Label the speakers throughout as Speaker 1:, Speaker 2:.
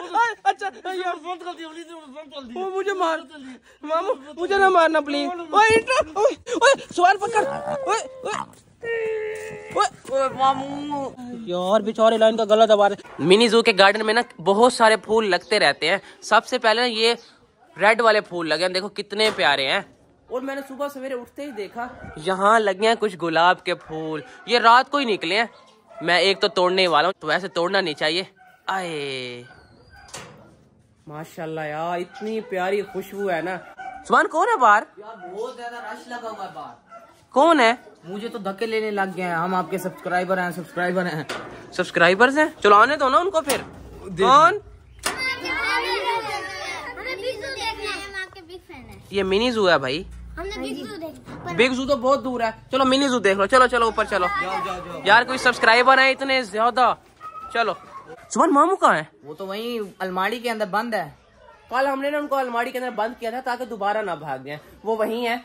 Speaker 1: अच्छा मुझे मार मामू मुझे ना मारना प्लीज ओए ओए सवाल पकड़ यार बेचारे लाइन का गला दबा रहे मिनी जू के गार्डन में ना बहुत सारे फूल लगते रहते हैं सबसे पहले ये रेड वाले फूल लगे हैं देखो कितने प्यारे हैं और मैंने सुबह सवेरे उठते ही देखा यहाँ लगे हैं कुछ गुलाब के फूल ये रात को ही निकले हैं मैं एक तो तोड़ने वाला हूँ तो वैसे तोड़ना नहीं चाहिए आए माशाल्लाह यार इतनी प्यारी खुशबू है ना सुबह कौन है बाहर बहुत ज्यादा रश लगा हुआ है बाहर कौन है मुझे तो धक्के लेने लग गए हैं हम आपके सब्सक्राइबर हैं सब्सक्राइबर हैं सब्सक्राइबर्स हैं चलो आने दो ना उनको फिर कौन ये मिनी जू है भाई बिग जू हाँ तो बहुत दूर है चलो मिनी जू देख लो चलो चलो ऊपर चलो यार कोई सब्सक्राइबर है इतने ज्यादा चलो सुमन मामू कहाँ है वो तो वही अलमारी के अंदर बंद है कल हमने ना उनको अलमारी के अंदर बंद किया था ताकि दोबारा ना भाग जाए वो वही है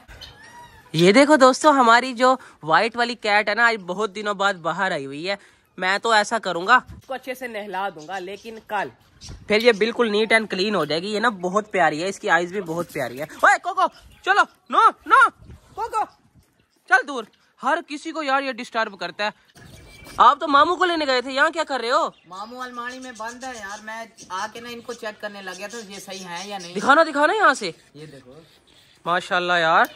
Speaker 1: ये देखो दोस्तों हमारी जो व्हाइट वाली कैट है ना आज बहुत दिनों बाद बाहर आई हुई है मैं तो ऐसा करूंगा उसको अच्छे से नहला दूंगा लेकिन कल फिर ये बिल्कुल नीट एंड क्लीन हो जाएगी ये ना बहुत प्यारी है इसकी आईज भी बहुत प्यारी है ओए कोको चलो नो नो कोको चल दूर हर किसी को यार ये डिस्टर्ब करता है आप तो मामू को लेने गए थे यहाँ क्या कर रहे हो मामू अलमारी में बंद है यार मैं आके ना इनको चेक करने लग गया था ये सही है या नहीं दिखाना दिखाना यहाँ से ये देखो माशाल्लाह यार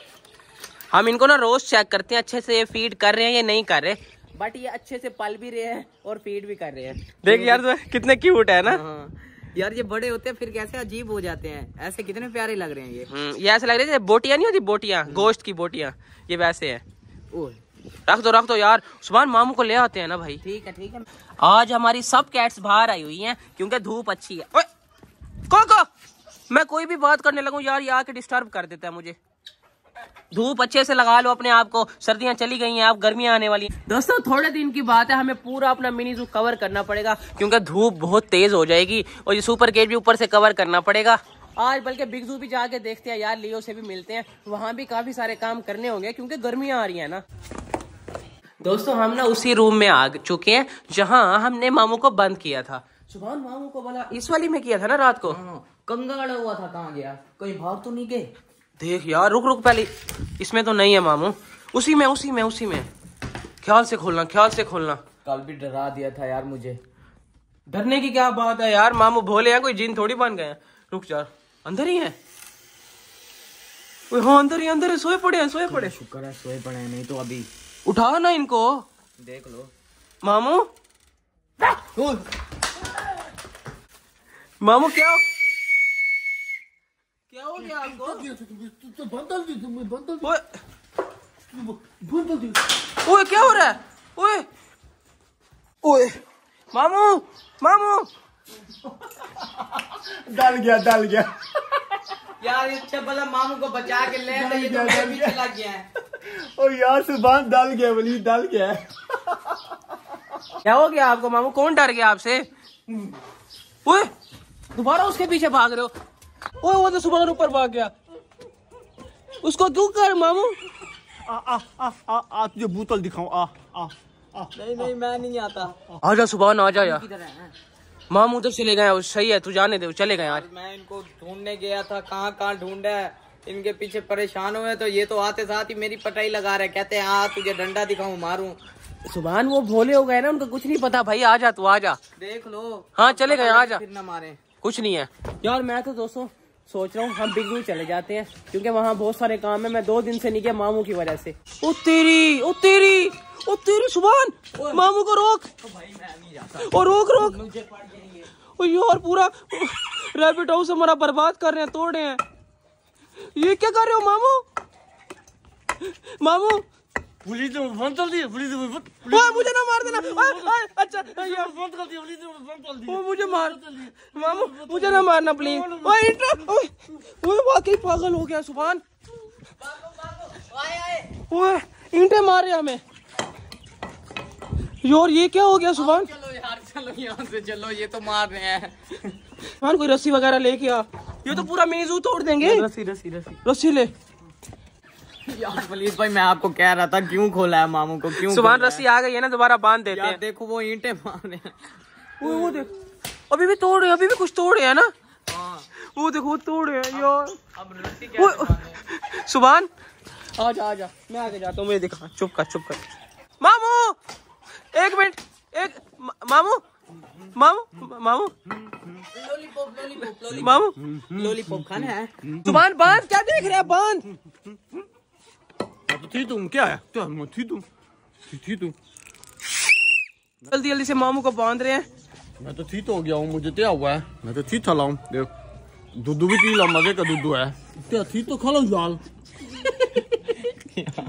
Speaker 1: हम इनको ना रोज चेक करते हैं अच्छे से ये फीड कर रहे हैं या नहीं कर रहे बट ये अच्छे से पल भी रहे हैं और फीड भी कर रहे हैं देख यार तो कितने क्यूट है ना हाँ, हाँ। यार ये बड़े होते हैं फिर कैसे अजीब हो जाते हैं ऐसे कितने प्यारे लग रहे हैं ये हम्म, ये ऐसे लग रहे हैं बोटिया नहीं होती बोटिया गोश्त हम्म। की बोटिया ये वैसे है रख दो रख दो यार सुबह मामू को ले आते हैं ना भाई ठीक है ठीक है आज हमारी सब कैट्स बाहर आई हुई हैं क्योंकि धूप अच्छी है को को मैं कोई भी बात करने लगूं यार ये आके डिस्टर्ब कर देता है मुझे धूप अच्छे से लगा लो अपने आप को सर्दियां चली गई हैं आप गर्मियां आने वाली हैं दोस्तों थोड़े दिन की बात है हमें पूरा अपना मिनी जू कवर करना पड़ेगा क्योंकि धूप बहुत तेज हो जाएगी और ये सुपर गेट भी ऊपर से कवर करना पड़ेगा आज बल्कि बिग जू भी जाके देखते हैं यार लियो से भी मिलते हैं वहां भी काफी सारे काम करने होंगे क्योंकि गर्मियां आ रही है ना दोस्तों हम ना उसी रूम में आ चुके हैं जहाँ हमने मामू को बंद किया था सुबहान मामू को बोला इस वाली में किया था ना रात को हाँ, कंगाल हुआ था कहाँ गया कोई भाग तो नहीं गए देख यार रुक रुक पहले इसमें तो नहीं है मामू उसी में उसी में उसी में ख्याल से खोलना ख्याल से खोलना कल भी डरा दिया था यार मुझे डरने की क्या बात है यार मामू भोले हैं कोई जिन थोड़ी बन गए हैं रुक यार अंदर ही है हाँ अंदर ही अंदर है सोए पड़े हैं सोए पड़े शुक्र है सोए पड़े हैं नहीं तो अभी उठाओ ना इनको देख लो मामू मामू क्या क्या हो गया क्या हो रहा है ओए ओए मामू मामू डल गया डल गया यार अच्छा भला मामू को बचा के ले तो गया, गया, तो भी चला गया ओ यार सुबह डल गया वली डल गया क्या हो गया आपको मामू कौन डर गया आपसे ओए दोबारा उसके पीछे भाग रहे हो ओए वो तो सुबह ऊपर भाग गया उसको क्यों कर मामू आ आ आ आ आ तुझे बोतल दिखाऊं आ आ नहीं नहीं मैं नहीं आता आ जा सुबह आ जा यार मामू उधर चले गए वो सही है तू जाने दे चले गए यार मैं इनको ढूंढने गया था कहाँ कहाँ ढूंढा है इनके पीछे परेशान हुए तो ये तो आते साथ ही मेरी पटाई लगा रहे कहते हैं हाँ तुझे डंडा दिखाऊ मारू सुबह वो भोले हो गए ना उनको कुछ नहीं पता भाई आ जा तू आ जा देख लो हाँ चले गए आ जा फिर ना मारे कुछ नहीं है यार मैं तो दोस्तों सोच रहा हूँ हम बिग व्यू चले जाते हैं क्योंकि वहाँ बहुत सारे काम है मैं दो दिन से नहीं गया मामू की वजह से उतेरी उतेरी ओ तेरी सुबान मामू को रोक ओ रोक रोक ओ यार पूरा रैबिट हाउस हमारा बर्बाद कर रहे हैं तोड़ रहे हैं ये क्या कर रहे हो मामू मामू पुलिस ने फोन कर दिया पुलिस ने ओ मुझे ना मार देना आ, आ, अच्छा ये फोन कर दिया पुलिस ने फोन कर दिया ओ मुझे मार मामू मुझे ना मारना प्लीज ओ इंट्रो ओ वाकई पागल हो गया सुभान ओए इंटे मार रहे हमें यार ये क्या हो गया सुबह चलो यार चलो यहाँ से चलो ये तो मार रहे हैं सुबह कोई रस्सी वगैरह लेके आ ये तो पूरा मेजू तोड़ देंगे रस्सी रस्सी रस्सी रस्सी ले यार पुलिस भाई मैं आपको कह रहा था क्यों खोला है मामू को क्यों सुबह रस्सी आ गई है ना दोबारा बांध देते हैं देखो वो ईंटे मारे वो वो देख अभी भी तोड़ रहे अभी भी कुछ तोड़ रहे हैं ना हाँ। वो देखो तोड़ रहे हैं यार अब रस्सी क्या सुबह आ जा आ जा मैं आगे जाता हूँ मुझे दिखा चुप कर चुप कर मामू एक मिनट एक मामू मामू मामू मामू लॉलीपॉप खाने है बांध क्या देख रहे बांध थी तुम क्या है तो थी तुम थी तुम जल्दी जल्दी से मामू को बांध रहे हैं मैं तो ठीक तो हो गया हूँ मुझे क्या तो हुआ है मैं तो ठीक था देख दूध भी पी ला मजे का दूध है क्या ठीक तो खा लो जाल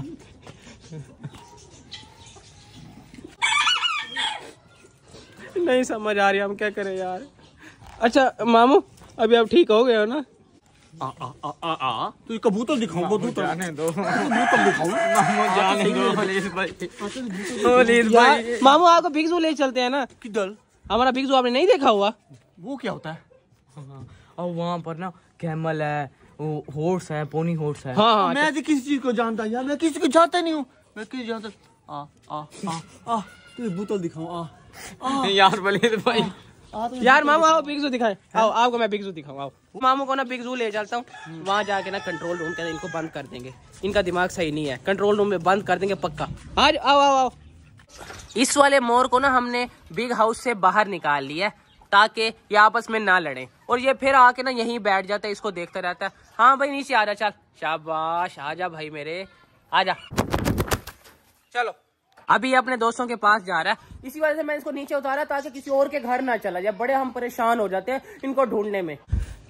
Speaker 1: नहीं समझ आ रही हम क्या करें यार अच्छा मामू अभी आप ठीक हो गए हो ना आ आ आ आ तू तो ये कबूतर दिखाऊं कबूतर जाने दो कबूतर दिखाऊं
Speaker 2: मामू जाने
Speaker 1: दो प्लीज भाई प्लीज भाई मामू आपको भिक्सू ले चलते हैं ना किधर हमारा भिक्सू आपने नहीं देखा हुआ वो क्या होता है और वहाँ पर ना कैमल है वो हॉर्स है पोनी हॉर्स है हाँ, हाँ, मैं अच्छा। किसी चीज को जानता यार मैं किसी को जानता नहीं हूँ मैं किसी जानता आ आ आ आ तो बोतल दिखाऊं आ
Speaker 2: यार
Speaker 1: वलीद भाई यार मामू आओ बिग जू दिखाए आओ आपको मैं बिग जू आओ मामू को ना बिग ले चलता हूँ वहाँ जाके ना कंट्रोल रूम के इनको बंद कर देंगे इनका दिमाग सही नहीं है कंट्रोल रूम में बंद कर देंगे पक्का आज आओ आओ आओ इस वाले मोर को ना हमने बिग हाउस से बाहर निकाल लिया है ताकि ये आपस में ना लड़े और ये फिर आके ना यहीं बैठ जाता है इसको देखता रहता है हाँ भाई नीचे आ जा चल शाबाश आ जा भाई मेरे आ जा चलो अभी अपने दोस्तों के पास जा रहा है इसी वजह से मैं इसको नीचे उतारा ताकि किसी और के घर ना चला जाए बड़े हम परेशान हो जाते हैं इनको ढूंढने में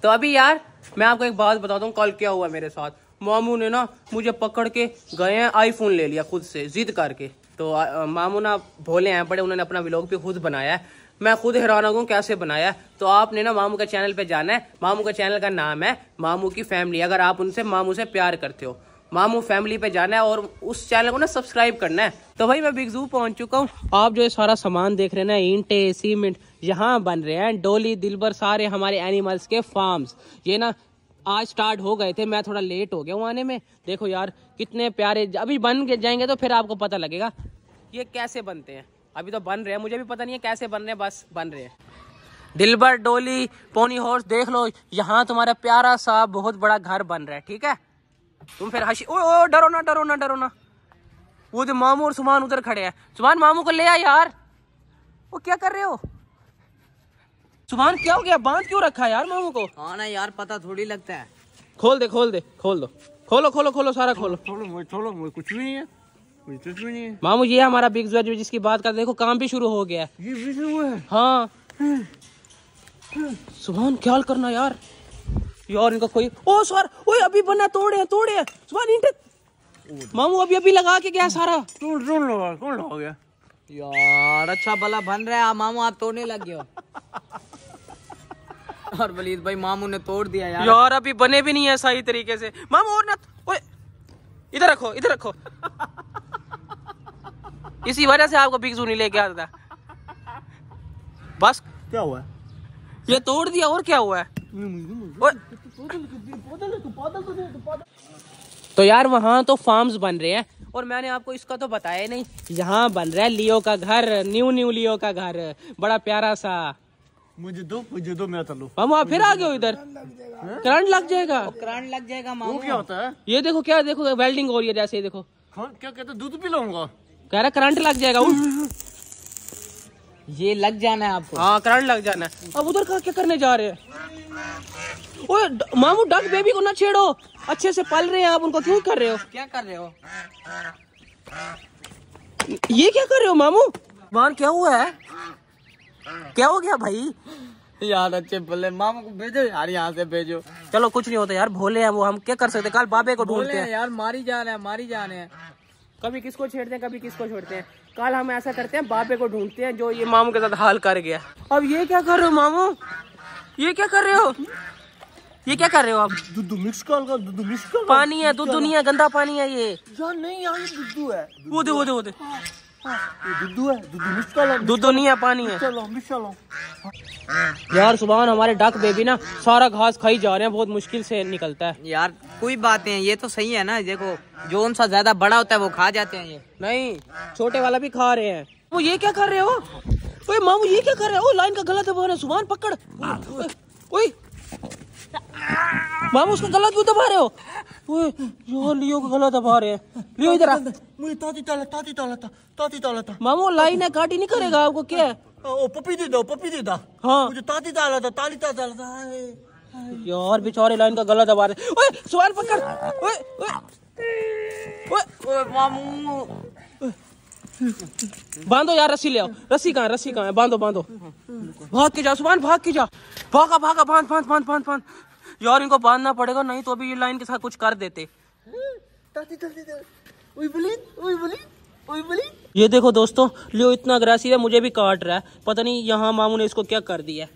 Speaker 1: तो अभी यार मैं आपको एक बात बताता हूँ कल क्या हुआ मेरे साथ मामू ने ना मुझे पकड़ के गए हैं आईफोन ले लिया खुद से जिद करके तो मामू ना भोले हैं बड़े उन्होंने अपना व्लॉग भी खुद बनाया है मैं खुद हैरान हो कैसे बनाया तो आपने ना मामू के चैनल पे जाना है मामू के चैनल का नाम है मामू की फैमिली अगर आप उनसे मामू से प्यार करते हो मामू फैमिली पे जाना है और उस चैनल को ना सब्सक्राइब करना है तो भाई मैं बिग जू पहुंच चुका हूँ आप जो सारा सामान देख रहे हैं ना ईंटे सीमेंट यहाँ बन रहे हैं डोली दिलबर सारे हमारे एनिमल्स के फार्म ये ना आज स्टार्ट हो गए थे मैं थोड़ा लेट हो गया हूँ आने में देखो यार कितने प्यारे अभी बन के जाएंगे तो फिर आपको पता लगेगा ये कैसे बनते हैं अभी तो बन रहे हैं मुझे भी पता नहीं है कैसे बन रहे हैं बस बन रहे हैं दिलबर डोली पोनी हॉर्स देख लो यहाँ तुम्हारा प्यारा सा बहुत बड़ा घर बन रहा है ठीक है तुम फिर हंसी ओ, ओ डरो ना डरो ना डरो ना वो जो मामू और सुमान उधर खड़े हैं सुमान मामू को ले आ यार वो क्या कर रहे हो सुमान क्या हो गया बांध क्यों रखा है यार मामू को हाँ ना यार पता थोड़ी लगता है खोल दे खोल दे खोल दो खोलो खोलो खोलो सारा खोलो खोलो खोलो कुछ भी नहीं है कुछ भी नहीं है मामू ये हमारा बिग जो जिसकी बात कर देखो काम भी शुरू हो गया ये भी शुरू है हाँ हम्म। सुभान क्या करना यार और इनका कोई ओ सर ओ अभी बना तोड़े तोड़े सुबह इंटर मामू अभी अभी लगा के गया सारा टूट तोड़ लगा कौन लगा गया यार अच्छा भला बन रहा है मामू आप तोड़ने लग गए और वलीद भाई मामू ने तोड़ दिया यार यार अभी बने भी नहीं है सही तरीके से मामू और ना ओए इधर रखो इधर रखो इसी वजह से आपको बिगजू नहीं लेके आता बस क्या हुआ ये तोड़ दिया और क्या हुआ है और... तो यार वहाँ तो फार्म्स बन रहे हैं और मैंने आपको इसका तो बताया नहीं यहाँ बन रहा है लियो का घर न्यू न्यू लियो का घर बड़ा प्यारा सा मुझे दो मुझे दो मैं तल्लू हम वहाँ फिर आ गए इधर करंट लग जाएगा करंट लग जाएगा मामू क्या होता है ये देखो क्या देखो वेल्डिंग हो रही है जैसे देखो हाँ, क्या कहते दूध पी लूंगा कह रहा करंट लग जाएगा ये लग जाना है आपको हाँ करंट लग जाना है अब उधर क्या करने जा रहे हैं ओए मामू डक बेबी को ना छेड़ो अच्छे से पल रहे हैं आप उनको क्यों कर रहे हो क्या कर रहे हो ये क्या कर रहे हो मामू मान क्या हुआ है क्या हो गया भाई यार अच्छे भले मामू को भेजो यार यहाँ से भेजो चलो कुछ नहीं होता यार भोले हैं वो हम क्या कर सकते कल बाबे को ढूंढते हैं यार मारी जा रहे हैं मारी जा रहे हैं कभी किसको छेड़ते हैं कभी किसको छोड़ते हैं कल हम ऐसा करते हैं बाबे को ढूंढते हैं जो ये मामू के साथ हाल कर गया अब ये क्या कर रहे हो मामू ये क्या कर रहे हो ये क्या कर रहे हो आप दुद्धू मिक्स का दुद्धू मिक्स कर पानी है दुद्धू नहीं है गंदा पानी है ये यार नहीं यार ये दुद्धू है वो दे वो दे वो दे दुद्धू है दुद्धू मिक्स कर दुद्धू नहीं है पानी है चलो मिक्स चलो यार सुबह हमारे डक बेबी ना सारा घास खाई जा रहे हैं बहुत मुश्किल से निकलता है यार कोई बात नहीं ये तो सही है ना देखो जो उनसे ज्यादा बड़ा होता है वो खा जाते हैं ये नहीं छोटे वाला भी खा रहे हैं वो ये क्या कर रहे हो ओए मामू ये क्या कर रहे हो लाइन का गलत दबा रहे सुभान पकड़ ओए मामू उसको गलत क्यों दबा रहे हो ओए यार लियो को गलत दबा रहे हैं लियो इधर आ मुझे ताती ताला ताती ताला ता ताती ताला ता मामू लाइन है काटी नहीं करेगा आपको क्या ओ पपी दे दो पपी दे दो हां मुझे ताती ताला ता ताली ता ताला ता यार बेचारे लाइन का गला दबा रहे ओए सुभान पकड़ ओए ओए ओए मामू बांधो यार रस्सी ले आओ रस्सी कहाँ रस्सी कहाँ है बांधो बांधो भाग के जाओ सुबह भाग के जाओ भागा भागा बांध बांध बांध बांध बांध यार इनको बांधना पड़ेगा नहीं तो अभी ये लाइन के साथ कुछ कर देते ये देखो दोस्तों लियो इतना अग्रेसिव है मुझे भी काट रहा है पता नहीं यहाँ मामू ने इसको क्या कर दिया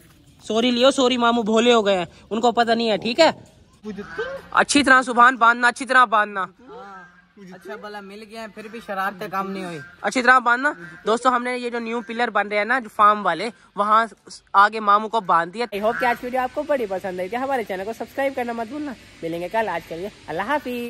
Speaker 1: सॉरी लियो सॉरी मामू भोले हो गए हैं उनको पता नहीं है ठीक है तो- अच्छी तरह सुबह बांधना अच्छी तरह बांधना अच्छा तो भला मिल गया फिर भी शरारतें काम तो नहीं हुई अच्छी तरह बांधना तो दोस्तों हमने ये जो न्यू पिलर बन रहे हैं ना जो फार्म वाले वहाँ आगे मामू को बांध दिया आई होप कि आज वीडियो आपको बड़ी पसंद आई हमारे चैनल को सब्सक्राइब करना मत भूलना मिलेंगे कल आज के लिए अल्लाह हाफिज